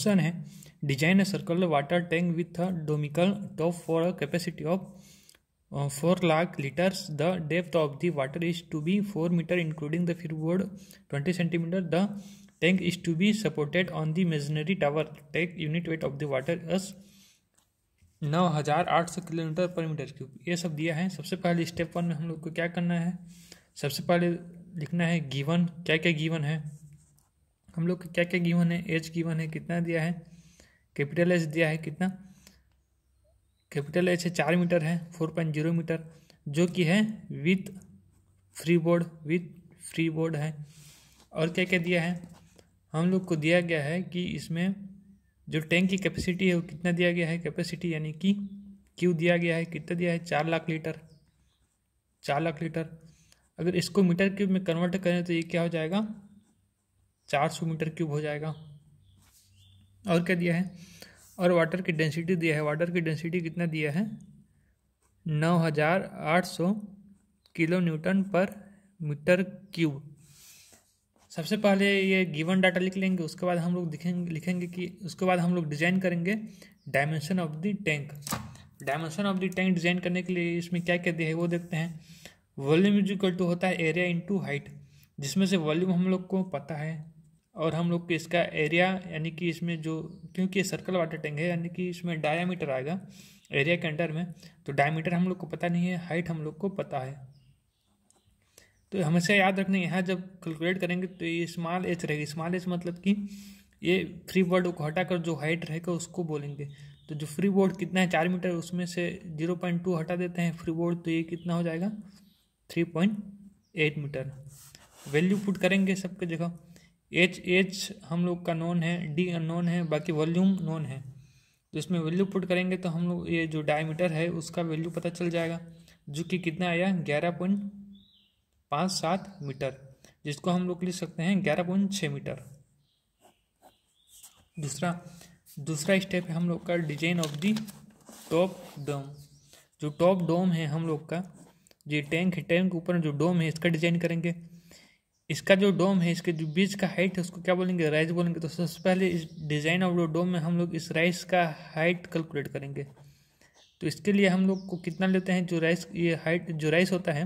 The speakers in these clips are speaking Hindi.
ऑप्शन है design a circular water tank with a domical top for a capacity of four lakh litres the depth of the water is to be four metre including the freeboard twenty centimetre the tank be supported on the masonry tower the unit weight of the water is नौ हजार आठ सौ किलोमीटर पर मीटर क्यूब ये सब दिया है सबसे पहले स्टेप वन में हम लोग को क्या करना है सबसे पहले लिखना है गिवन क्या क्या गिवन है हम लोग क्या क्या गिवन है एज गिवन है कितना दिया है कैपिटल एज दिया है कितना कैपिटल एच है चार मीटर है फोर पॉइंट जीरो मीटर जो कि है with freeboard with freeboard है और क्या क्या दिया है हम लोग को दिया गया है कि इसमें जो टैंक की कैपेसिटी है वो कितना दिया गया है कैपेसिटी यानी कि क्यू दिया गया है कितना दिया है चार लाख लीटर चार लाख लीटर अगर इसको मीटर क्यूब में कन्वर्ट करें तो ये क्या हो जाएगा चार सौ मीटर क्यूब हो जाएगा और क्या दिया है और वाटर की डेंसिटी दिया है वाटर की डेंसिटी कितना दिया है नौ हज़ार आठ सौ किलो न्यूटन पर मीटर क्यूब सबसे पहले ये गिवन डाटा लिख लेंगे उसके बाद हम लोग दिखेंगे लिखेंगे कि उसके बाद हम लोग डिजाइन करेंगे dimension of the tank dimension of the tank design करने के लिए इसमें क्या क्या दिया है वो देखते हैं वॉल्यूम इज इक्वल टू होता है एरिया इंटू हाइट जिसमें से वॉल्यूम हम लोग को पता है और हम लोग को इसका एरिया यानी कि इसमें जो क्योंकि ये सर्कल वाटर टैंक है यानी कि इसमें डायामीटर आएगा एरिया के अंडर में तो डायमीटर हम लोग को पता नहीं है हाइट हम लोग को पता है तो हमेशा याद रखना यहाँ जब कैलकुलेट करेंगे तो ये स्मॉल एच रहेगी स्मॉल एच मतलब कि ये फ्री वर्ड को हटाकर जो हाइट रहेगा उसको बोलेंगे तो जो फ्री बोर्ड कितना है चार मीटर उसमें से जीरो पॉइंट टू हटा देते हैं फ्री बोर्ड तो ये कितना हो जाएगा three point eight metre value put करेंगे सबके जगह एच एच हम लोग का नॉन है डी अननोन है बाकी वॉल्यूम नॉन है तो इसमें वैल्यू पुट करेंगे तो हम लोग ये जो डायमीटर है उसका वैल्यू पता चल जाएगा जो कि कितना आया ग्यारह पॉइंट पाँच सात मीटर जिसको हम लोग लिख सकते हैं ग्यारह पॉइंट छः मीटर दूसरा दूसरा स्टेप है हम लोग का design of the top dome जो टॉप डोम है हम लोग का ये टैंक है टैंक ऊपर जो डोम है इसका डिजाइन करेंगे इसका जो डोम है इसके जो बीच का हाइट है उसको क्या बोलेंगे राइस बोलेंगे तो सबसे पहले इस डिज़ाइन ऑफ डोम में हम लोग इस राइस का हाइट कैलकुलेट करेंगे तो इसके लिए हम लोग को कितना लेते हैं जो राइस ये हाइट जो राइस होता है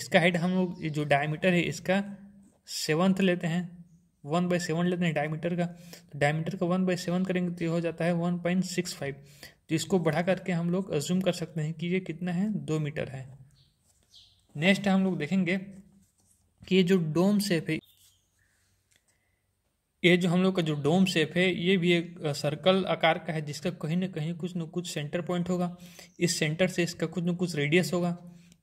इसका हाइट हम लोग जो डायमीटर है इसका सेवन्थ लेते हैं वन बाई सेवन लेते हैं डायमीटर का तो डायमीटर का वन बाई सेवन करेंगे तो ये हो जाता है वन पॉइंट सिक्स फाइव तो इसको बढ़ा करके हम लोग अज्यूम कर सकते हैं कि ये कितना है दो मीटर है नेक्स्ट हम लोग देखेंगे कि ये जो डोम सेप है ये जो हम लोग का जो डोम सेप है ये भी एक सर्कल आकार का है जिसका कहीं ना कहीं कुछ न कुछ सेंटर पॉइंट होगा इस सेंटर से इसका कुछ न कुछ रेडियस होगा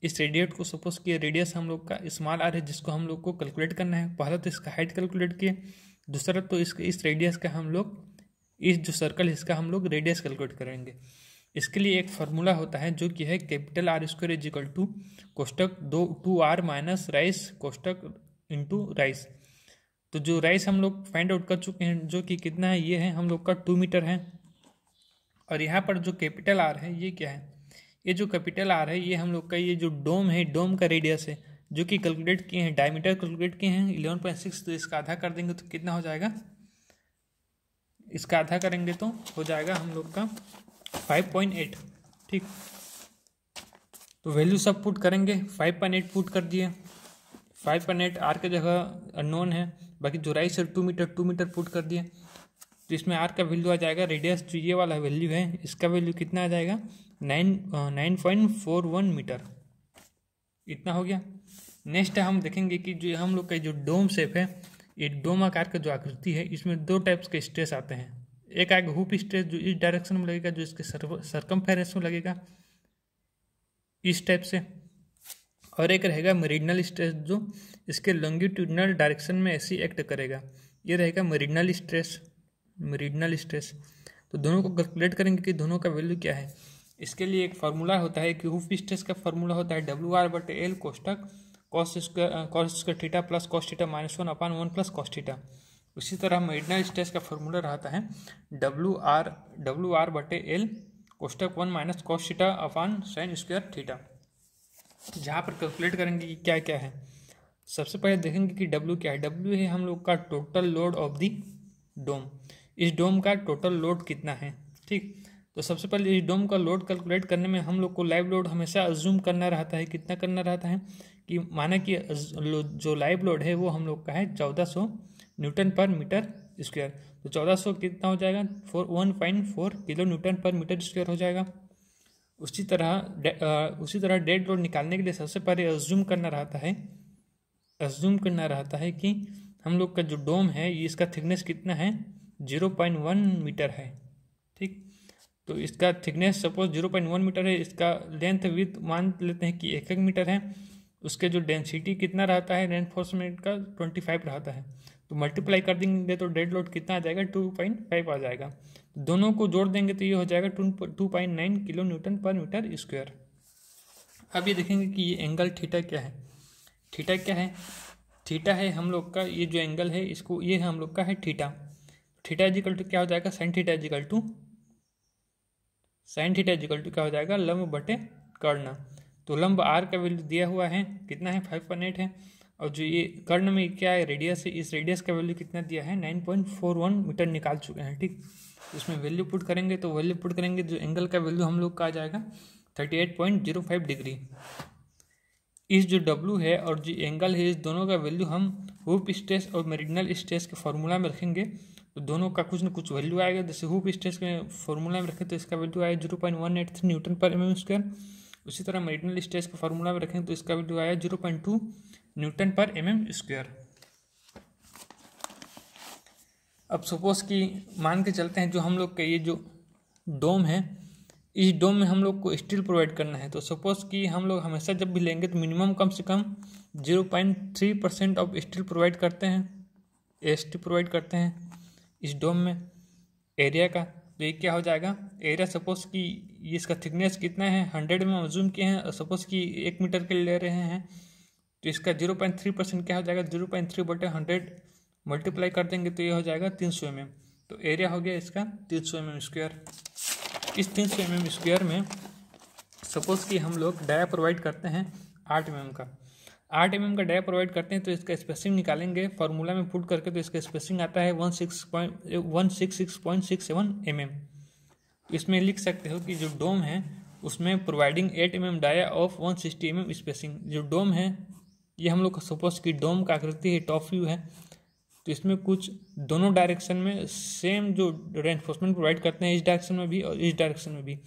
इस रेडियट को सपोज किए रेडियस हम लोग का स्मॉल आर है जिसको हम लोग को कैलकुलेट करना है पहला तो इसका हाइट कैलकुलेट किए दूसरा तो इस इस रेडियस का हम लोग इस जो सर्कल इसका हम लोग रेडियस कैलकुलेट करेंगे इसके लिए एक फॉर्मूला होता है जो कि है capital R square is equal to कोष्टक दो टू आर माइनस राइस कोष्टक इंटू राइस तो जो राइस हम लोग फाइंड आउट कर चुके हैं जो कि कितना है ये है हम लोग का टू मीटर है और यहाँ पर जो कैपिटल आर है ये क्या है ये जो कैपिटल आर है ये हम लोग का ये जो डोम है डोम का रेडियस है जो कि कैलकुलेट किए हैं डायमीटर कैलकुलेट किए हैं इलेवन पॉइंट सिक्स तो इसका आधा कर देंगे तो कितना हो जाएगा इसका आधा करेंगे तो हो जाएगा हम लोग का फाइव पॉइंट एट ठीक तो वैल्यू सब पुट करेंगे फाइव पॉइंट एट पुट कर दिए फाइव पॉइंट एट आर की जगह अननोन है बाकी जो राइट से two metre two metre put कर दिए तो इसमें आर का वैल्यू आ जाएगा रेडियस जो तो ये वाला वैल्यू है इसका वैल्यू कितना आ जाएगा nine nine point four one metre इतना हो गया नेक्स्ट हम देखेंगे कि जो हम लोग का जो डोम शेप है ये डोम आकार का जो आकृति है इसमें दो टाइप्स के स्ट्रेस आते हैं एक आएगा हुप स्ट्रेस जो इस डायरेक्शन में लगेगा जो इसके सरकम में लगेगा इस टाइप से और एक रहेगा मरीडनल स्ट्रेस जो इसके लॉन्गिट्यूडनल डायरेक्शन में ऐसी एक्ट करेगा ये रहेगा मरीडनल स्ट्रेस मरीडनल स्ट्रेस तो दोनों को कैलकुलेट करेंगे कि दोनों का वैल्यू क्या है इसके लिए एक फार्मूला होता है कि हुफ स्ट्रेस का फार्मूला होता है डब्ल्यू आर बट एल कोस्टक cos square cos square theta plus cos theta minus one upon one plus cos theta उसी तरह मेडना स्टेज का फॉर्मूला रहता है डब्ल्यू आर डब्ल्यू आर बटे एल कोष्टक one minus cos theta upon sine square theta जहाँ पर कैलकुलेट करेंगे कि क्या क्या है सबसे पहले देखेंगे कि डब्ल्यू क्या है डब्ल्यू है हम लोग का total load of the dome इस डोम का टोटल लोड कितना है ठीक तो सबसे पहले इस डोम का लोड कैलकुलेट करने में हम लोग को लाइव लोड हमेशा अज्यूम करना रहता है कितना करना रहता है कि माना कि जो लाइव लोड है वो हम लोग का है चौदह सौ न्यूटन पर मीटर स्क्वायर तो चौदह सौ कितना हो जाएगा four one point four kilo newton पर मीटर स्क्वायर हो जाएगा उसी तरह उसी तरह डेड लोड निकालने के लिए सबसे पहले अज्यूम करना रहता है अज्यूम करना रहता है कि हम लोग का जो डोम है इसका थिकनेस कितना है जीरो पॉइंट वन मीटर है ठीक तो इसका thickness suppose zero point one metre है इसका लेंथ विथ मान लेते हैं कि एक एक मीटर है उसके जो डेंसिटी कितना रहता है रेनफोर्समेंट का ट्वेंटी फाइव रहता है तो मल्टीप्लाई कर देंगे तो डेड लोड कितना आ जाएगा टू पॉइंट फाइव आ जाएगा दोनों को जोड़ देंगे तो ये हो जाएगा two two point nine kilo newton पर मीटर स्क्वायर अब ये देखेंगे कि ये एंगल थीटा क्या है थीटा क्या है थीटा है हम लोग का ये जो एंगल है इसको ये हम लोग का है थीटा थीटा इजिकल टू क्या हो जाएगा sine theta equal to sine theta equal to क्या हो जाएगा लंब बटे कर्ण तो लंब आर का वैल्यू दिया हुआ है कितना है फाइव पॉइंट एट है और जो ये कर्ण में क्या है रेडियस है इस रेडियस का वैल्यू कितना दिया है nine point four one metre निकाल चुके हैं ठीक इसमें वैल्यू पुट करेंगे तो वैल्यू पुट करेंगे जो एंगल का वैल्यू हम लोग का आ जाएगा thirty eight point zero five degree इस जो डब्लू है और जो एंगल है इस दोनों का वैल्यू हम हुप स्ट्रेस और मेरिडनल स्ट्रेस के फार्मूला में रखेंगे तो दोनों का कुछ ना कुछ वैल्यू आएगा जैसे हुप स्ट्रेस के फार्मूला में रखें तो इसका वैल्यू आया zero point one eight three newton पर एम स्क्वायर उसी तरह मेरिडनल स्ट्रेस के फार्मूला में रखें तो इसका वैल्यू आया जीरो पॉइंट टू न्यूटन पर एम mm एम स्क्वेयर अब सपोज कि मान के चलते हैं जो हम लोग का ये जो डोम है इस डोम में हम लोग को स्टील प्रोवाइड करना है तो सपोज कि हम लोग हमेशा जब भी लेंगे तो मिनिमम कम से कम zero point three percent of steel provide करते हैं एस टी प्रोवाइड करते हैं इस डोम में एरिया का तो ये क्या हो जाएगा एरिया सपोज कि इसका थिकनेस कितना है हंड्रेड में मजूम किए हैं और सपोज कि एक मीटर के ले रहे हैं तो इसका जीरो पॉइंट थ्री परसेंट क्या हो जाएगा जीरो पॉइंट थ्री बटे हंड्रेड मल्टीप्लाई कर देंगे तो ये हो जाएगा तीन सौ एम तो एरिया हो गया इसका तीन सौ एम एम स्क्वेयर इस तीन सौ एम एम स्क्वेयर में सपोज़ कि हम लोग डाया प्रोवाइड करते हैं आठ एम का आठ एम का डाया प्रोवाइड करते हैं तो इसका स्पेसिंग निकालेंगे फार्मूला में पुट करके तो इसका स्पेसिंग आता है one six point one six point six seven M M इसमें लिख सकते हो कि जो डोम है उसमें providing eight M M dia of one sixty M M spacing जो डोम है ये हम लोग का सपोज की डोम का आकृति है टॉप व्यू है तो इसमें कुछ दोनों डायरेक्शन में सेम जो रेनफोर्समेंट प्रोवाइड करते हैं इस डायरेक्शन में भी और इस डायरेक्शन में भी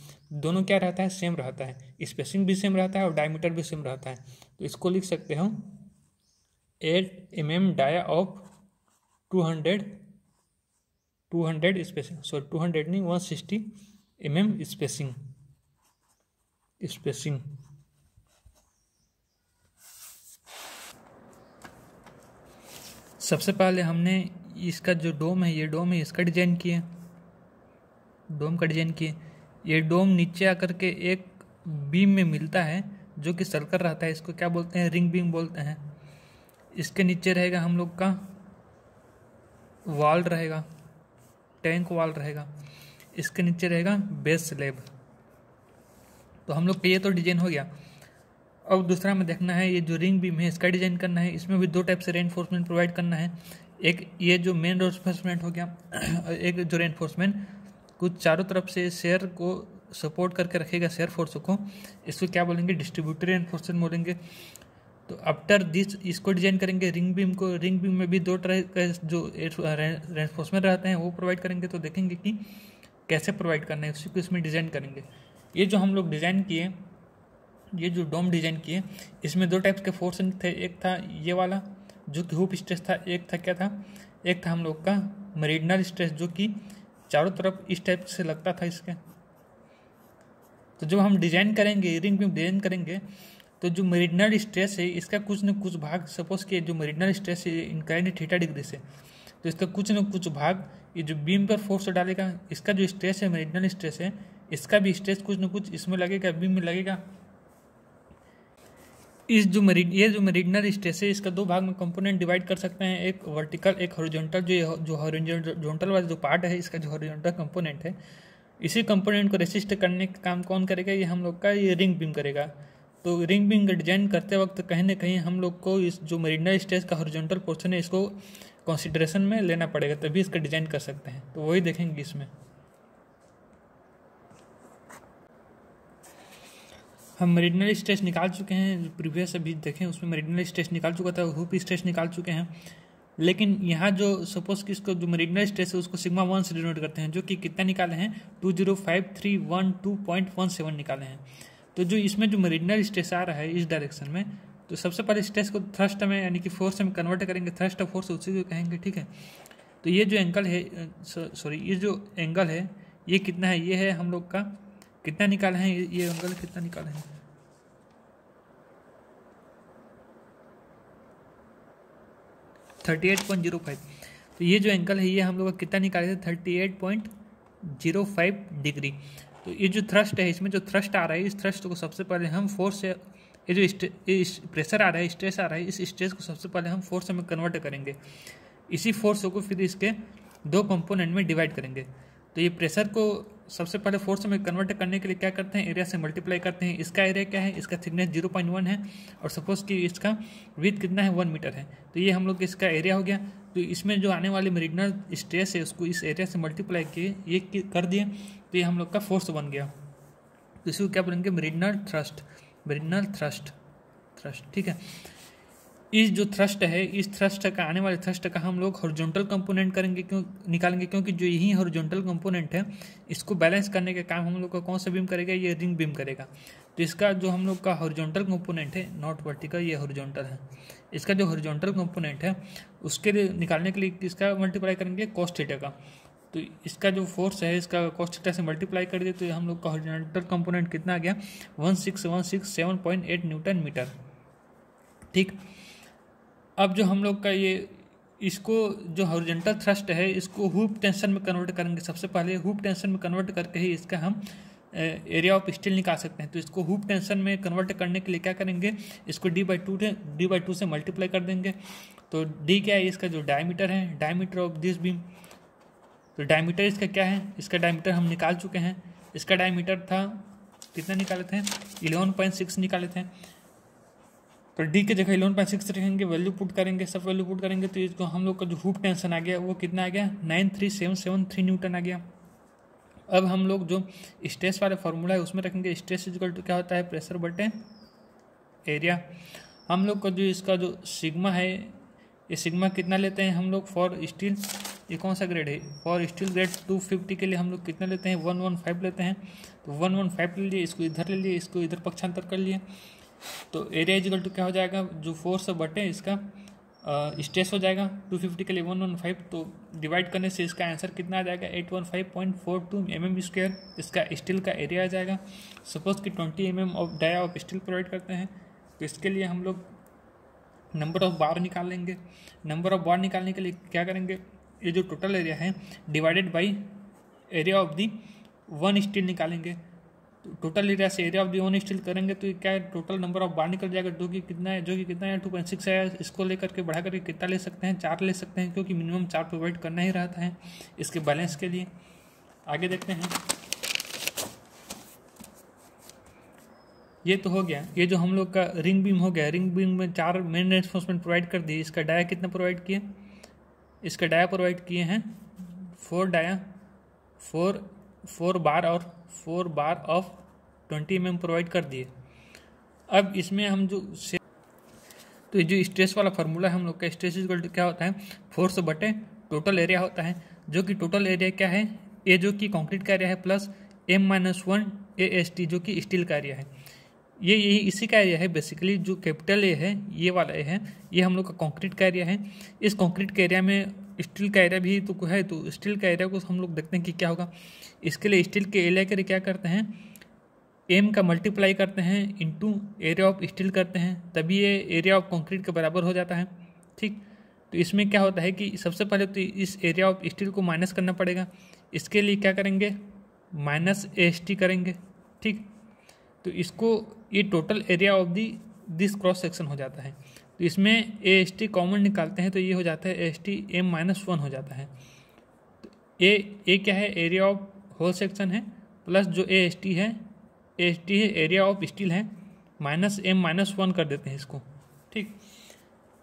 दोनों क्या रहता है सेम रहता है स्पेसिंग भी सेम रहता है और डायमीटर भी सेम रहता है तो इसको लिख सकते हो eight M M dia of two hundred two hundred spacing sorry two hundred नहीं one sixty M M spacing spacing सबसे पहले हमने इसका जो डोम है ये डोम है इसका डिजाइन किया डोम का डिजाइन किए ये डोम नीचे आकर के एक बीम में मिलता है जो कि सर्कल रहता है इसको क्या बोलते हैं रिंग बीम बोलते हैं इसके नीचे रहेगा हम लोग का वॉल रहेगा टैंक वॉल रहेगा इसके नीचे रहेगा बेस स्लेब तो हम लोग का ये तो डिजाइन हो गया अब दूसरा हमें देखना है ये जो रिंग बीम है इसका डिजाइन करना है इसमें भी दो टाइप से रेनफोर्समेंट प्रोवाइड करना है एक ये जो मेन रेनफोर्समेंट हो गया एक जो रेनफोर्समेंट कुछ चारों तरफ से शेयर को सपोर्ट करके रखेगा शेयर फोर्स को इसको क्या बोलेंगे डिस्ट्रीब्यूटरी एनफोर्समेंट बोलेंगे तो आफ्टर दिस इसको डिजाइन करेंगे रिंग बीम को रिंग बीम में भी दो तरह का जो रेनफोर्समेंट रहते हैं वो प्रोवाइड करेंगे तो देखेंगे कि कैसे प्रोवाइड करना है उसी को इसमें डिजाइन करेंगे ये जो हम लोग डिजाइन किए ये जो डोम डिजाइन किए इसमें दो टाइप्स के फोर्स थे एक था ये वाला जो कि हुप स्ट्रेस था एक था क्या था एक था हम लोग का मरीडनल स्ट्रेस जो कि चारों तरफ इस टाइप से लगता था इसके तो जब हम डिजाइन करेंगे रिंग में डिजाइन करेंगे तो जो मरीडनल स्ट्रेस है इसका कुछ न कुछ भाग सपोज के जो मरीडनल स्ट्रेस है इनकाइन थीटा डिग्री से तो इसका कुछ न कुछ भाग ये जो बीम पर फोर्स डालेगा इसका जो स्ट्रेस है मरीडनल स्ट्रेस है इसका भी स्ट्रेस कुछ न कुछ इसमें लगेगा बीम में लगेगा इस जो मेरिड ये जो मेरिडनल स्टेस है इसका दो भाग में कंपोनेंट डिवाइड कर सकते हैं एक वर्टिकल एक हॉरिजॉन्टल जो जो हॉरिजॉन्टल वाला जो पार्ट है इसका जो हॉरिजॉन्टल कंपोनेंट है इसी कंपोनेंट को रेसिस्ट करने का काम कौन करेगा ये हम लोग का ये रिंग बीम करेगा तो रिंग बीम डिजाइन करते वक्त कहीं ना कहीं हम लोग को इस जो मेरिडनल स्टेज का हॉरिजॉन्टल पोर्शन है इसको कंसिडरेशन में लेना पड़ेगा तभी इसका डिजाइन कर सकते हैं तो वही देखेंगे इसमें हम मेरिडनल स्ट्रेस निकाल चुके हैं प्रीवियस अभी देखें उसमें मेरिडनल स्ट्रेस निकाल चुका था हुप स्ट्रेस निकाल चुके हैं लेकिन यहाँ जो सपोज कि इसको जो मेरिडनल स्ट्रेस है उसको सिग्मा वन से डिनोट करते हैं जो कि कितना निकाले हैं two zero five three one two point one seven निकाले हैं तो जो इसमें जो मेरिडनल स्ट्रेस आ रहा है इस डायरेक्शन में तो सबसे पहले स्ट्रेस को थ्रस्ट में यानी कि फोर्स में कन्वर्ट करेंगे थ्रस्ट और फोर्स उसी को कहेंगे ठीक है तो ये जो एंगल है सॉरी ये जो एंगल है ये कितना है ये है हम लोग का कितना निकाले है ये अंकल कितना निकाले है thirty eight point zero five तो ये जो एंकल है ये हम लोग कितना निकाले थे thirty eight point zero five degree तो ये जो थ्रस्ट है इसमें जो थ्रस्ट आ रहा है इस थ्रस्ट को सबसे पहले हम फोर्स से ये जो इस प्रेशर आ रहा है स्ट्रेस आ रहा है इस स्ट्रेस को सबसे पहले हम फोर्स में कन्वर्ट करेंगे इसी फोर्स को फिर इसके दो कंपोनेंट में डिवाइड करेंगे तो ये प्रेशर को सबसे पहले फोर्स में कन्वर्ट करने के लिए क्या करते हैं एरिया से मल्टीप्लाई करते हैं इसका एरिया क्या है इसका थिकनेस जीरो पॉइंट वन है और सपोज कि इसका विथ कितना है वन मीटर है तो ये हम लोग इसका एरिया हो गया तो इसमें जो आने वाले मेरिडनल स्ट्रेस है उसको इस एरिया से मल्टीप्लाई किए ये कर दिए तो ये हम लोग का फोर्स बन गया तो इसको क्या बोलेंगे meridional thrust meridional thrust thrust ठीक है इस जो थ्रस्ट है इस थ्रस्ट का आने वाले थ्रस्ट का हम लोग हॉरिजॉन्टल कंपोनेंट करेंगे क्यों निकालेंगे क्योंकि जो यही हॉरिजॉन्टल कंपोनेंट है इसको बैलेंस करने का काम हम लोग का कौन सा बीम करेगा ये रिंग बीम करेगा तो इसका जो हम लोग का हॉरिजॉन्टल कंपोनेंट है नॉट वर्टिकल ये हॉरिजॉन्टल है इसका जो हॉरिजॉन्टल कंपोनेंट है उसके लिए निकालने के लिए किसका मल्टीप्लाई करेंगे कॉस्ट थीटा का तो इसका जो फोर्स है इसका कॉस्ट थीटा से मल्टीप्लाई कर दिए तो हम लोग का हॉरिजॉन्टल कंपोनेंट कितना आ गया one six one six seven point eight newton metre ठीक अब जो हम लोग का ये इसको जो हॉरिजेंटल थ्रस्ट है इसको हुप टेंशन में कन्वर्ट करेंगे सबसे पहले हुप टेंशन में कन्वर्ट करके ही इसका हम एरिया ऑफ स्टील निकाल सकते हैं तो इसको हुप टेंशन में कन्वर्ट करने के लिए क्या करेंगे इसको D by two D by two से मल्टीप्लाई कर देंगे तो डी क्या है इसका जो डायमीटर है डायमीटर ऑफ दिस बीम तो डायमीटर इसका क्या है इसका डायमीटर हम निकाल चुके हैं इसका डायमीटर था कितना निकाले थे इलेवन पॉइंट सिक्स निकाले थे पर डी के जगह इलेवन पॉइंट सिक्स रखेंगे वैल्यू पुट करेंगे सब वैल्यू पुट करेंगे तो इसको हम लोग का जो हुप टेंशन आ गया वो कितना आ गया nine three seven seven three newton आ गया अब हम लोग जो स्ट्रेस वाला फॉर्मूला है उसमें रखेंगे स्ट्रेस इजकल टू क्या होता है प्रेशर बटे एरिया हम लोग का जो इसका जो सिग्मा है ये सिग्मा कितना लेते हैं हम लोग फॉर स्टील ये कौन सा ग्रेड है for steel grade two fifty के लिए हम लोग कितना लेते हैं वन वन फाइव लेते हैं तो वन वन फाइव ले लिए इसको इधर ले लिए इसको इधर पक्षांतर कर लिए तो एरिया इजिकल टू क्या हो जाएगा जो फोर्स बटे इसका स्ट्रेस हो जाएगा टू फिफ्टी के लिए वन वन फाइव तो डिवाइड करने से इसका आंसर कितना आ जाएगा eight one five point four two m M square इसका स्टील का एरिया आ जाएगा सपोज कि twenty m m of dia of steel provide करते हैं तो इसके लिए हम लोग नंबर ऑफ बार निकालेंगे नंबर ऑफ बार निकालने के लिए क्या करेंगे ये जो टोटल एरिया है divided by area of the one steel निकालेंगे टोटल एरिया से area of the one steel करेंगे तो क्या टोटल नंबर ऑफ बार निकल जाएगा जो कि कितना है जो कि कितना है टू पॉइंट सिक्स है इसको लेकर के बढ़ा करके कितना ले सकते हैं चार ले सकते हैं क्योंकि मिनिमम चार प्रोवाइड करना ही रहता है इसके बैलेंस के लिए आगे देखते हैं ये तो हो गया ये जो हम लोग का रिंग बीम हो गया रिंग बीम में चार मेन रेस्पॉन्समेंट प्रोवाइड कर दिए इसका डाया कितना प्रोवाइड किए इसका डाया प्रोवाइड किए हैं four dia four four bar और four bar of twenty m provide कर दिए अब इसमें हम जो से तो जो स्ट्रेस वाला फार्मूला है हम लोग का स्ट्रेस क्या होता है फोर्स बटे टोटल एरिया होता है जो कि टोटल एरिया क्या है ए जो कि कंक्रीट का एरिया है plus m minus one A S T जो कि स्टील का एरिया है ये यही इसी का एरिया है बेसिकली जो कैपिटल ए है ये वाला ए है ये हम लोग का कंक्रीट का एरिया है इस कंक्रीट के एरिया में स्टील का एरिया भी तो है तो स्टील का एरिया को हम लोग देखते हैं कि क्या होगा इसके लिए स्टील के एरिया के लिए क्या करते हैं एम का मल्टीप्लाई करते हैं इंटू एरिया ऑफ स्टील करते हैं तभी ये एरिया ऑफ कंक्रीट के बराबर हो जाता है ठीक तो इसमें क्या होता है कि सबसे पहले तो इस एरिया ऑफ स्टील को माइनस करना पड़ेगा इसके लिए क्या करेंगे माइनस एस टी करेंगे ठीक तो इसको ये total area of the this cross section हो जाता है तो इसमें ए एस टी कॉमन निकालते हैं तो ये हो जाता है S T m minus one हो जाता है तो ए ए क्या है एरिया ऑफ होल सेक्शन है प्लस जो ए एस टी है ए एस टी है एरिया ऑफ स्टील है माइनस एम माइनस वन कर देते हैं इसको ठीक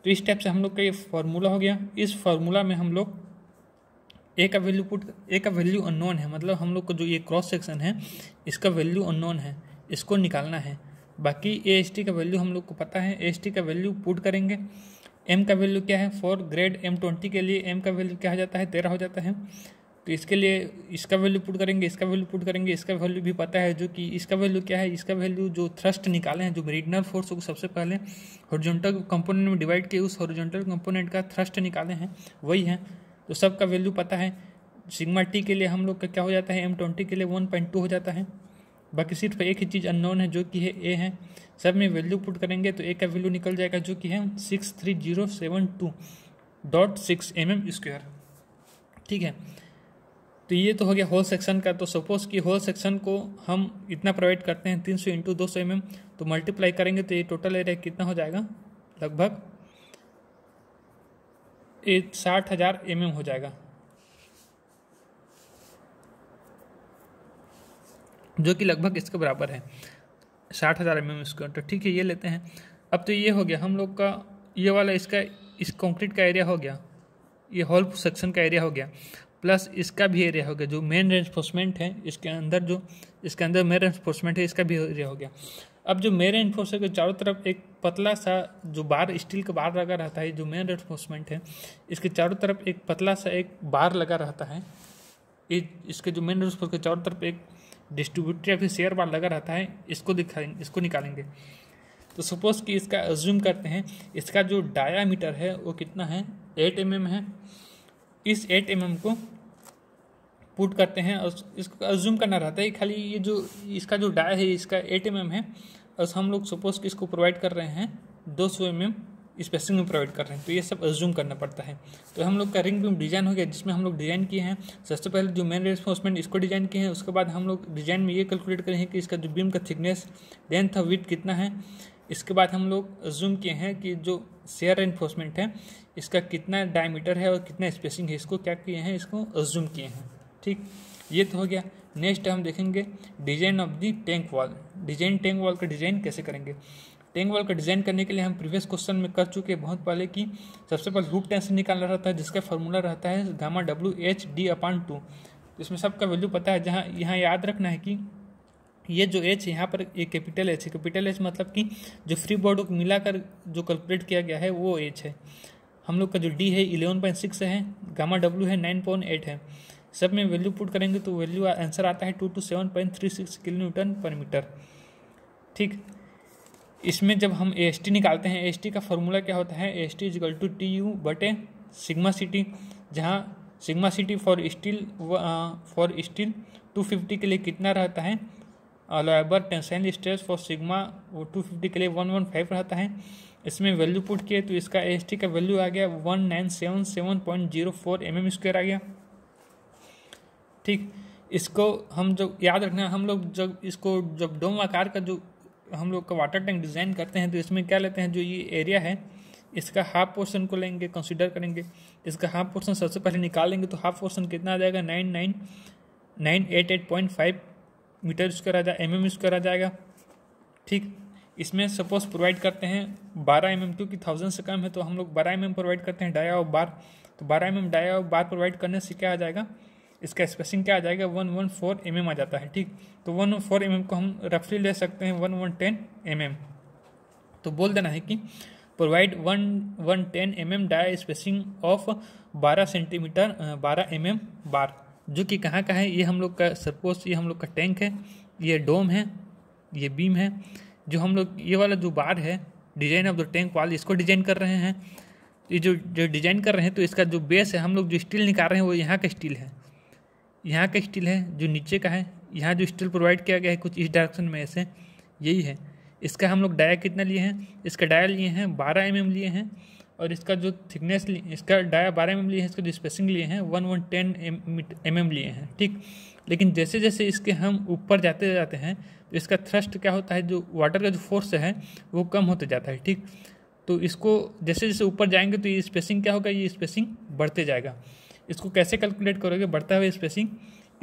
तो इस टाइप से हम लोग का ये फार्मूला हो गया इस फार्मूला में हम लोग ए का वैल्यू पुट ए का वैल्यू अननोन है मतलब हम लोग का जो ये क्रॉस सेक्शन है इसका वैल्यू अननोन है इसको निकालना है बाकी ए एस टी का वैल्यू हम लोग को पता है ए एस टी का वैल्यू पुट करेंगे एम का वैल्यू क्या है फॉर ग्रेड एम ट्वेंटी के लिए एम का वैल्यू क्या हो जाता है तेरह हो जाता है तो इसके लिए इसका वैल्यू पुट करेंगे इसका वैल्यू पुट करेंगे इसका वैल्यू भी पता है जो कि इसका वैल्यू क्या है इसका वैल्यू जो थ्रस्ट निकाले हैं जो मेरिडनल फोर्स को सबसे पहले हॉरिजॉन्टल कंपोनेंट में डिवाइड किए उस हॉरिजॉन्टल कंपोनेंट का थ्रस्ट निकाले हैं वही है तो सबका वैल्यू पता है सिग्मा टी के लिए हम लोग का क्या हो जाता है एम ट्वेंटी के लिए वन पॉइंट टू हो जाता है बाकी सिर्फ एक ही चीज़ अननोन है जो कि है ए है सब में वैल्यू पुट करेंगे तो ए का वैल्यू निकल जाएगा जो कि है six three zero seven two dot six m M square ठीक है तो ये तो हो गया होल सेक्शन का तो सपोज कि होल सेक्शन को हम इतना प्रोवाइड करते हैं तीन सौ इंटू दो सौ एम एम तो मल्टीप्लाई करेंगे तो ये टोटल एरिया कितना हो जाएगा लगभग ये साठ हज़ार एम एम हो जाएगा जो कि लगभग इसके बराबर है साठ हज़ार एम एम स्क्वायर तो ठीक है ये लेते हैं अब तो ये हो गया हम लोग का ये वाला इसका इस कंक्रीट का एरिया हो गया ये हॉल सेक्शन का एरिया हो गया प्लस इसका भी एरिया हो गया जो मेन रेनफोर्समेंट है इसके अंदर जो इसके अंदर मेन रेनफोर्समेंट है इसका भी एरिया हो गया अब जो मेन रेनफोर्स है चारों तरफ एक पतला सा जो बार स्टील का बार लगा रहता है जो मेन रेनफोर्समेंट है इसके चारों तरफ एक पतला सा एक बार लगा रहता है इसके जो मेन रेनफोर्स के चारों तरफ एक डिस्ट्रीब्यूटर या फिर शेयर बार लगा रहता है इसको दिखाएंगे इसको निकालेंगे तो सपोज कि इसका एज्यूम करते हैं इसका जो डायामीटर है वो कितना है एट एम mm है इस एट एम mm को पुट करते हैं और इसको एज्यूम करना रहता है खाली ये जो इसका जो डाया है इसका एट एम mm है और हम लोग सपोज कि इसको प्रोवाइड कर रहे हैं दो सौ एम mm एम स्पेसिंग में प्रोवाइड कर रहे हैं तो ये सब एज्यूम करना पड़ता है तो हम लोग का रिंग बीम डिज़ाइन हो गया जिसमें हम लोग डिज़ाइन किए हैं सबसे पहले जो मेन रेस्पॉन्समेंट इसको डिज़ाइन किए हैं उसके बाद हम लोग डिज़ाइन में ये कैलकुलेट करें कि इसका जो बीम का थिकनेस लेंथ और विथ कितना है इसके बाद हम लोग जूम किए हैं कि जो शेयर एनफोर्समेंट है इसका कितना डायमीटर है और कितना स्पेसिंग है इसको क्या किए हैं इसको जूम किए हैं ठीक ये तो हो गया नेक्स्ट हम देखेंगे design of the tank wall design tank wall का डिजाइन कैसे करेंगे टैंक वाल का डिज़ाइन करने के लिए हम प्रीवियस क्वेश्चन में कर चुके बहुत पहले कि सबसे पहले हुप टेंशन निकालना रहता है जिसका फॉर्मूला रहता है गामा डब्ल्यू एच डी अपान टू इसमें सबका वैल्यू पता है जहाँ यहाँ याद रखना है कि ये जो एच यहाँ पर ये कैपिटल एच है कैपिटल एच मतलब कि जो फ्री बॉडी को मिलाकर जो कैलकुलेट किया गया है वो एच है हम लोग का जो डी है इलेवन पॉइंट सिक्स है गामा डब्ल्यू है नाइन पॉइंट एट है सब में वैल्यू पुट करेंगे तो वैल्यू आंसर आता है two two seven point three six kilometre पर मीटर ठीक इसमें जब हम एस टी निकालते हैं एस टी का फॉर्मूला क्या होता है S T equal to T U बटे सिग्मा सिटी जहाँ sigma s t for steel for steel two fifty के लिए कितना रहता है allowable tensile stress for sigma वो टू फिफ्टी के लिए वन वन फाइव रहता है इसमें वैल्यू पुट किए तो इसका एस टी का वैल्यू आ गया one nine seven seven point zero four m m square आ गया ठीक इसको हम जब याद रखना हम लोग जब इसको जब डोम आकार का जो हम लोग का वाटर टैंक डिज़ाइन करते हैं तो इसमें क्या लेते हैं जो ये एरिया है इसका हाफ पोर्शन को लेंगे कंसिडर करेंगे इसका हाफ पोर्शन सबसे पहले निकालेंगे तो हाफ पोर्शन कितना आ जाएगा nine nine nine eight eight point five metre square आ जाए एम एम स्क्वायर आ जाएगा ठीक इसमें सपोज प्रोवाइड करते हैं बारह एम एम क्योंकि थाउजेंड से कम है तो हम लोग बारह एम एम प्रोवाइड करते हैं डाया और बार तो बारह m M dia of bar provide करने से क्या आ जाएगा इसका स्पेसिंग क्या आ जाएगा one one four m M आ जाता है ठीक तो one one four m M को हम रफली ले सकते हैं one one ten m M तो बोल देना है कि provide one one ten m M die spacing of बारह सेंटीमीटर बारह एम एम बार जो कि कहाँ का है ये हम लोग का सपोज ये हम लोग का टैंक है ये डोम है ये बीम है जो हम लोग ये वाला जो बार है डिजाइन ऑफ द टैंक वाल इसको डिजाइन कर रहे हैं ये जो जो डिजाइन कर रहे हैं तो इसका जो बेस है हम लोग जो स्टील निकाल रहे हैं वो यहाँ का स्टील है यहाँ का स्टील है जो नीचे का है यहाँ जो स्टील प्रोवाइड किया गया है कुछ इस डायरेक्शन में ऐसे यही है इसका हम लोग डाया कितना लिए हैं इसका डाया लिए हैं बारह एम mm लिए हैं और इसका जो थिकनेस इसका डाया बारह एम mm लिए हैं इसका जो स्पेसिंग लिए हैं one one ten m m लिए हैं ठीक लेकिन जैसे जैसे इसके हम ऊपर जाते जाते हैं तो इसका थ्रस्ट क्या होता है जो वाटर का जो फोर्स है वो कम होते जाता है ठीक तो इसको जैसे जैसे ऊपर जाएंगे तो ये स्पेसिंग क्या होगा ये स्पेसिंग बढ़ते जाएगा इसको कैसे कैलकुलेट करोगे बढ़ता हुआ स्पेसिंग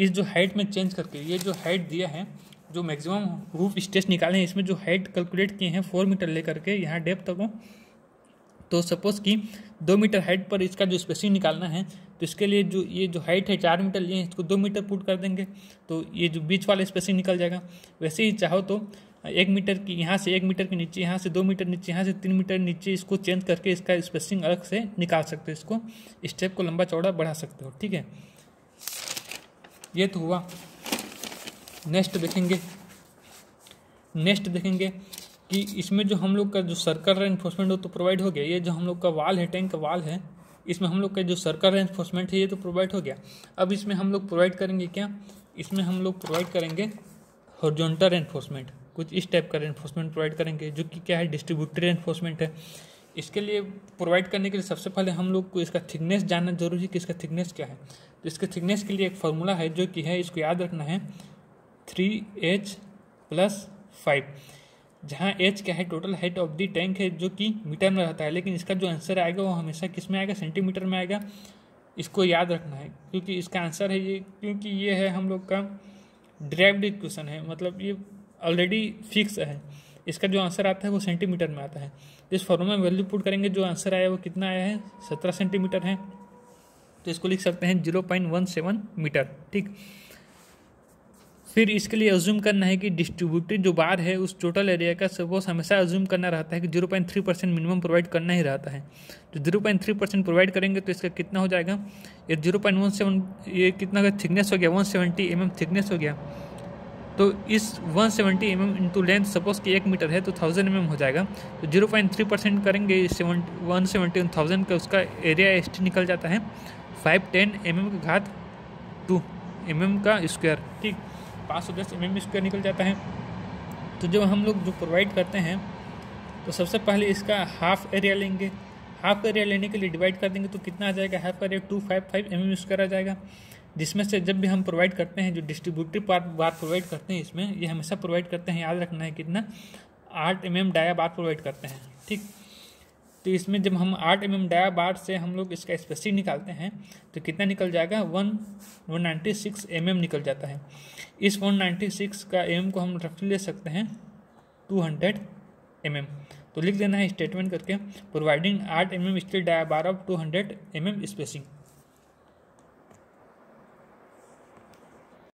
इस जो हाइट में चेंज करके ये जो हाइट दिया है जो मैक्सिमम रूफ स्टेस निकाले हैं इसमें जो हाइट कैलकुलेट किए हैं फोर मीटर लेकर के यहाँ डेप्थ तक हो तो सपोज़ कि दो मीटर हाइट पर इसका जो स्पेसिंग निकालना है तो इसके लिए जो ये जो हाइट है चार मीटर लिए इसको दो मीटर पुट कर देंगे तो ये जो बीच वाला स्पेसिंग निकल जाएगा वैसे ही चाहो तो एक मीटर की यहाँ से एक मीटर के नीचे यहाँ से दो मीटर नीचे यहाँ से तीन मीटर नीचे इसको चेंज करके इसका स्पेसिंग अलग से निकाल सकते हो इसको स्टेप को लंबा चौड़ा बढ़ा सकते हो ठीक है ये तो हुआ नेक्स्ट देखेंगे नेक्स्ट देखेंगे कि इसमें जो हम लोग का जो सर्कल एनफोर्समेंट हो तो प्रोवाइड हो गया ये जो हम लोग का वाल है टैंक का वाल है इसमें हम लोग का जो सर्कल एनफोर्समेंट है ये तो प्रोवाइड हो गया अब इसमें हम लोग प्रोवाइड करेंगे क्या इसमें हम लोग प्रोवाइड करेंगे हॉर्जोंटल एनफोर्समेंट कुछ इस टाइप का इन्फोर्समेंट प्रोवाइड करेंगे जो कि क्या है डिस्ट्रीब्यूटरी इन्फोर्समेंट है इसके लिए प्रोवाइड करने के लिए सबसे पहले हम लोग को इसका थिकनेस जानना जरूरी है कि इसका थिकनेस क्या है तो इसके थिकनेस के लिए एक फार्मूला है जो कि है इसको याद रखना है थ्री एच प्लस फाइव जहाँ एच क्या है total height of the tank है जो कि मीटर में रहता है लेकिन इसका जो आंसर आएगा वो हमेशा किस में आएगा सेंटीमीटर में आएगा इसको याद रखना है क्योंकि इसका आंसर है ये क्योंकि ये है हम लोग का ड्राइव्ड क्वेश्चन है मतलब ये ऑलरेडी फिक्स है इसका जो आंसर आता है वो सेंटीमीटर में आता है इस फॉर्मूला में वैल्यू पुट करेंगे जो आंसर आया वो कितना आया है सत्रह सेंटीमीटर है तो इसको लिख सकते हैं zero point one seven metre ठीक फिर इसके लिए अज्यूम करना है कि डिस्ट्रीब्यूटेड जो बार है उस टोटल एरिया का वो हमेशा अज्यूम करना रहता है कि zero point three percent minimum provide करना ही रहता है तो zero point three percent provide करेंगे तो इसका कितना हो जाएगा ये जीरो पॉइंट वन सेवन ये कितना का थिकनेस हो गया one seventy m m thickness हो गया तो इस 170 seventy m m into length suppose कि एक मीटर है तो थाउजेंड एम एम हो जाएगा तो जीरो पॉइंट थ्री परसेंट करेंगे वन सेवेंटी थाउजेंड का उसका एरिया एस निकल जाता है फाइव टेन एम एम का घात टू एम एम का स्क्वायर ठीक पाँच सौ दस एम एम स्क्वायर निकल जाता है तो जब हम लोग जो प्रोवाइड करते हैं तो सबसे पहले इसका हाफ एरिया लेंगे हाफ एरिया लेने के लिए डिवाइड कर देंगे तो कितना आ जाएगा half area two five five m m square आ जाएगा जिसमें से जब भी हम प्रोवाइड करते हैं जो डिस्ट्रीब्यूटरी पार्ट बार प्रोवाइड करते हैं इसमें ये हमेशा प्रोवाइड करते हैं याद रखना है कितना आठ m M dia bar provide करते हैं ठीक तो इसमें जब हम आठ एम एम डाया बार से हम लोग इसका स्पेसिंग निकालते हैं तो कितना निकल जाएगा one one ninety six M mm M निकल जाता है इस वन नाइन्टी सिक्स का एम mm एम को हम रफली ले सकते हैं two hundred M mm। M तो लिख देना है स्टेटमेंट करके प्रोवाइडिंग आठ m am still dia bar of two hundred M M spacing